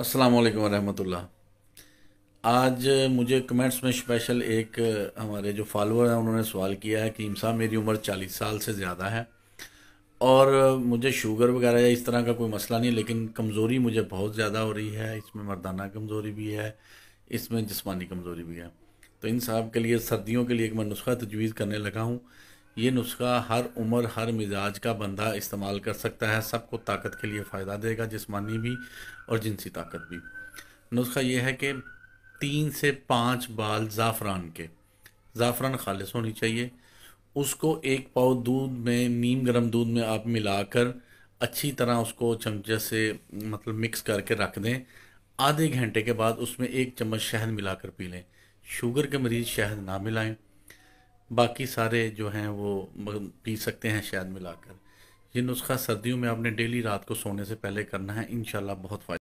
अस्सलाम वालेकुम रहमतुल्लाह आज मुझे कमेंट्स में स्पेशल एक हमारे जो फॉलोअर हैं उन्होंने सवाल किया है कि इमसा मेरी उम्र चालीस साल से ज़्यादा है और मुझे शुगर वगैरह या इस तरह का कोई मसला नहीं लेकिन कमज़ोरी मुझे बहुत ज़्यादा हो रही है इसमें मर्दाना कमज़ोरी भी है इसमें जिसमानी कमज़ोरी भी है तो इन साहब के लिए सर्दियों के लिए एक मैं नुस्खा तजवीज़ करने लगा हूँ ये नुस्खा हर उम्र हर मिजाज का बंदा इस्तेमाल कर सकता है सबको ताकत के लिए फ़ायदा देगा जिसमानी भी और जिनसी ताकत भी नुस्खा ये है कि तीन से पाँच बाल ज़ाफ़रान के ज़ाफ़रान खालिश होनी चाहिए उसको एक पाव दूध में नीम गर्म दूध में आप मिलाकर अच्छी तरह उसको चमचे से मतलब मिक्स करके रख दें आधे घंटे के बाद उसमें एक चम्मच शहद मिलाकर पी लें शुगर के मरीज़ शहद ना मिलाएं बाकी सारे जो हैं वो पी सकते हैं शायद मिलाकर ये नुस्खा सर्दियों में आपने डेली रात को सोने से पहले करना है इन बहुत फ़ायदा